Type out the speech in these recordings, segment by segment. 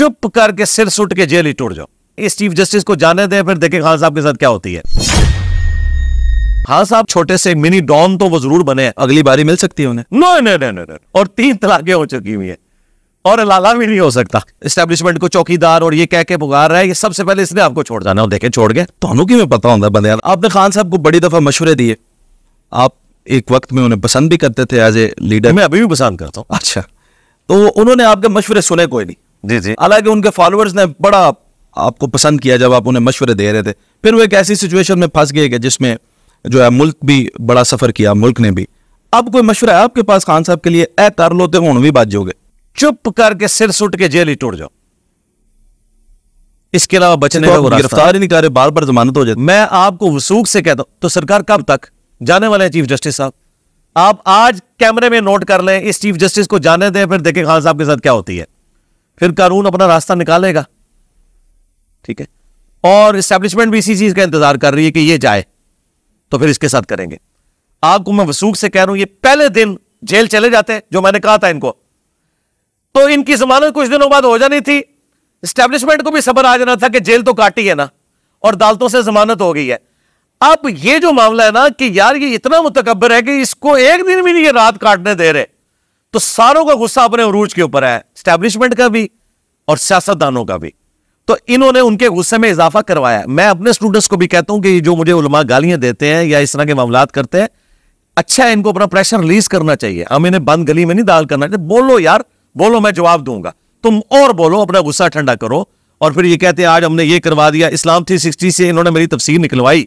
चुप करके सिर सुट के जेल ही टूट जाओ इस चीफ जस्टिस को जाने दें फिर देखें खान साहब के साथ क्या होती है खान साहब छोटे से मिनी डॉन तो वो जरूर बने अगली बारी मिल सकती है उन्हें नहीं नहीं नहीं नहीं और तीन तलाकें हो चुकी हुई है और लाला भी नहीं हो सकता स्टैब्लिशमेंट को चौकीदार और ये कह के पुकार रहा है ये सबसे पहले इसने आपको छोड़ जाना देखे छोड़ गए तो की में पता होता बंद आपने खान साहब को बड़ी दफा मशुरे दिए आप एक वक्त में उन्हें पसंद भी करते थे एज ए लीडर मैं अभी भी पसंद करता हूँ अच्छा तो उन्होंने आपके मशवरे सुने कोई नहीं जी जी हालांकि उनके फॉलोअर्स ने बड़ा आपको पसंद किया जब आप उन्हें मशवरे दे रहे थे फिर वो एक ऐसी सिचुएशन में फंस गए जिसमें जो है मुल्क भी बड़ा सफ़र किया मुल्क ने भी अब कोई मशवरा है आपके पास खान साहब के लिए ए कर लो तो भी बच जाओगे चुप करके सिर सुट के जेल ही टूट जाओ इसके अलावा बचने तो का गिरफ्तार ही नहीं कर रहे बार बार जमानत हो जाती मैं आपको वसूख से कहता हूं तो सरकार कब तक जाने वाले हैं चीफ जस्टिस साहब आप आज कैमरे में नोट कर लें इस चीफ जस्टिस को जाने दें फिर देखें खान साहब के साथ क्या होती है फिर कानून अपना रास्ता निकालेगा ठीक है और इस्टेब्लिशमेंट भी इसी चीज का इंतजार कर रही है कि ये जाए तो फिर इसके साथ करेंगे आपको मैं वसूख से कह रहा हूं ये पहले दिन जेल चले जाते हैं जो मैंने कहा था इनको तो इनकी जमानत कुछ दिनों बाद हो जानी थी स्टैब्लिशमेंट को भी सबर आ जाना था कि जेल तो काटी है ना और अदालतों से जमानत हो गई है अब ये जो मामला है ना कि यार ये इतना मुतकबर है कि इसको एक दिन भी नहीं ये रात काटने दे रहे तो सारों का गुस्सा अपने अरूज के ऊपर है स्टैब्लिशमेंट का भी और सियासतदानों का भी तो इन्होंने उनके गुस्से में इजाफा करवाया मैं अपने स्टूडेंट्स को भी कहता हूं कि जो मुझे उलमा गालियां देते हैं या इस तरह के मामला करते हैं अच्छा है इनको अपना प्रेशर रिलीज करना चाहिए हम इन्हें बंद गली में नहीं दाल करना चाहिए बोलो यार बोलो मैं जवाब दूंगा तुम और बोलो अपना गुस्सा ठंडा करो और फिर ये कहते हैं आज हमने ये करवा दिया इस्लाम थ्री सिक्सटी से इन्होंने मेरी तफसीर निकलवाई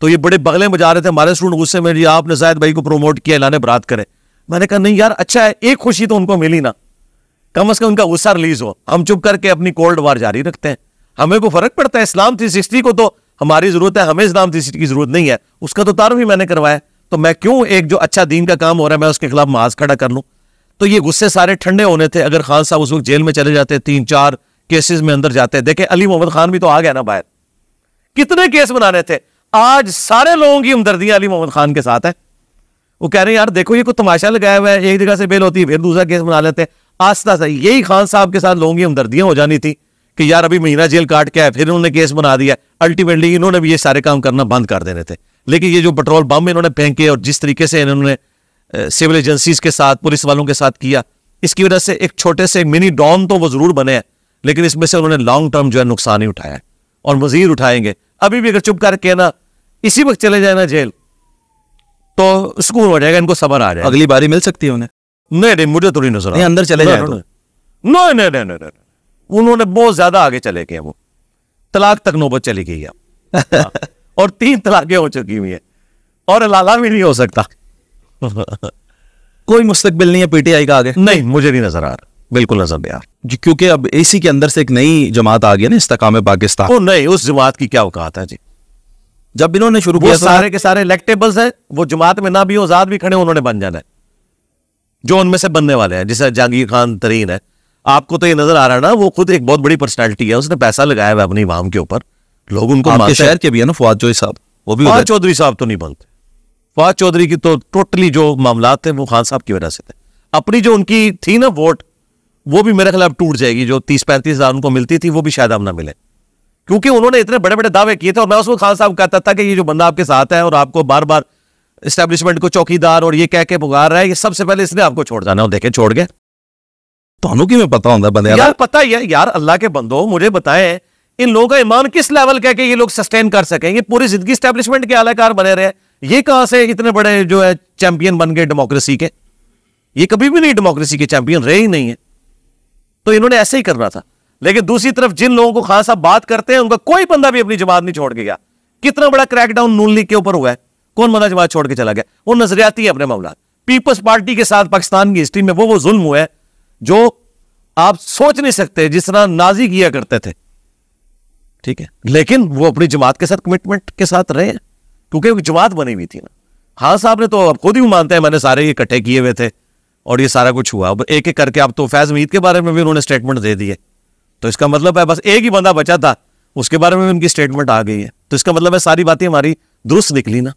तो ये बड़े बगले बजा रहे थे हमारे स्टूडेंट गुस्से में जी आपने जायद भाई को प्रोमोट किया इलाने बरात करें मैंने कहा नहीं यार अच्छा है एक खुशी तो उनको मिली ना कम अज कम उनका गुस्सा रिलीज हो हम चुप करके अपनी कोल्ड वार जारी रखते हैं हमें को फर्क पड़ता है इस्लाम थ्री सिस्ट्री को तो हमारी जरूरत है हमें इस्लाम थ्री सिस्ट्री की जरूरत नहीं है उसका तो तार ही मैंने करवाया तो मैं क्यों एक जो अच्छा दीन का काम हो रहा है मैं उसके खिलाफ माज खड़ा कर लूँ तो ये गुस्से सारे ठंडे होने थे अगर खान साहब उस वक्त जेल में चले जाते तीन चार केसेस में अंदर जाते देखे अली मोहम्मद खान भी तो आ गया ना बाहर कितने केस बनाने थे आज सारे लोगों की हमदर्दियां अली मोहम्मद खान के साथ है वो कह रहे हैं यार देखो ये कोई तमाशा लगाया हुआ है एक जगह से बेल होती है फिर दूसरा केस बना लेते हैं आस्था सा यही खान साहब के साथ लोगों की हमदर्दियां हो जानी थी कि यार अभी महीना जेल काट के आया फिर उन्होंने केस बना दिया अल्टीमेटली इन्होंने भी ये सारे काम करना बंद कर देने थे लेकिन ये जो पेट्रोल बम इन्होंने फेंके और जिस तरीके से इन्होंने सिविल एजेंसीज के साथ पुलिस वालों के साथ किया इसकी वजह से एक छोटे से मिनी डॉम तो वो जरूर बने हैं लेकिन इसमें से उन्होंने लॉन्ग टर्म जो है नुकसान ही उठाया और मजीद उठाएंगे अभी भी अगर चुप करके ना इसी वक्त चले जाए ना जेल तो सुकून हो जाएगा इनको सबर आ जाएगा अगली बारी मिल सकती है उन्हें नहीं नहीं मुझे थोड़ी तो नजर नहीं अंदर चले जाए तो। नहीं नहीं नहीं नहीं उन्होंने बहुत ज्यादा आगे चले गए वो तलाक तक नौबत चली गई है हाँ। और तीन तलाकें हो चुकी हुई है और लाला भी नहीं हो सकता कोई मुस्तकबिल नहीं है पीटीआई का आगे नहीं मुझे नहीं नजर आ रहा बिल्कुल नजर नहीं आ रहा क्योंकि अब इसी के अंदर से एक नई जमात आ गई ना इस्तकाम पाकिस्तान नहीं उस जमात की क्या औकात है जी जब इन्होंने शुरू किया सारे के सारे इलेक्टेबल्स है वो जमात में ना भी हो आजाद भी खड़े उन्होंने बन जाना है जो उनमें से बनने वाले हैं जैसे जहांगीर खान तरीन है आपको तो ये नजर आ रहा है ना वो खुद एक बहुत बड़ी पर्सनैलिटी है उसने पैसा लगाया हुआ अपनी वाम के ऊपर लोग उनको आपके शहर के भी है ना फवाद चौधरी साहब वो भी फवाद चौधरी साहब तो नहीं बनते फवाद चौधरी की तो टोटली जो मामला थे वो खान साहब की वजह से थे अपनी जो उनकी थी ना वोट वो भी मेरे खिलाफ टूट जाएगी जो तीस पैंतीस हजार उनको मिलती थी वो भी शायद अब ना मिले क्योंकि उन्होंने इतने बड़े बड़े दावे किए थे और मैं उसमें खान साहब कहता था कि ये जो बंदा आपके साथ है और आपको बार बार स्टैब्लिशमेंट को चौकीदार और ये कह के पुकार रहा है ये सबसे पहले इसने आपको छोड़ जाना देखे छोड़ गए ਤੁਹਾਨੂੰ ਕਿਵੇਂ पता ਹੁੰਦਾ बंदे यार पता ही है यार अल्लाह के बंदो मुझे बताएं इन लोगों का ईमान किस लेवल का है कि ये लोग सस्टेन कर सके ये पूरी जिंदगी स्टैब्लिशमेंट के आलाकार बने रहे ये कहां से इतने बड़े जो है चैंपियन बन गए डेमोक्रेसी के ये कभी भी नहीं डेमोक्रेसी के चैंपियन रहे ही नहीं है तो इन्होंने ऐसे ही करना था लेकिन दूसरी तरफ जिन लोगों को खान साहब बात करते हैं उनका कोई बंदा भी अपनी जमात नहीं छोड़ के गया कितना बड़ा क्रैकडाउन नून लीग के ऊपर हुआ है कौन बंदा जमात छोड़ के चला गया वो नजरियाती है अपने मामला पीपल्स पार्टी के साथ पाकिस्तान की हिस्ट्री में वो वो जुल्म हुआ है जो आप सोच नहीं सकते जिस तरह नाजी किया करते थे ठीक है लेकिन वो अपनी जमात के साथ कमिटमेंट के साथ रहे क्योंकि जमात बनी हुई थी ना हाँ साहब ने तो खुद ही मानते हैं मैंने सारे इकट्ठे किए हुए थे और ये सारा कुछ हुआ अब एक एक करके आप तो फैज मीद के बारे में भी उन्होंने स्टेटमेंट दे दिए तो इसका मतलब है बस एक ही बंदा बचा था उसके बारे में उनकी स्टेटमेंट आ गई है तो इसका मतलब है सारी बातें हमारी दुरुस्त निकली ना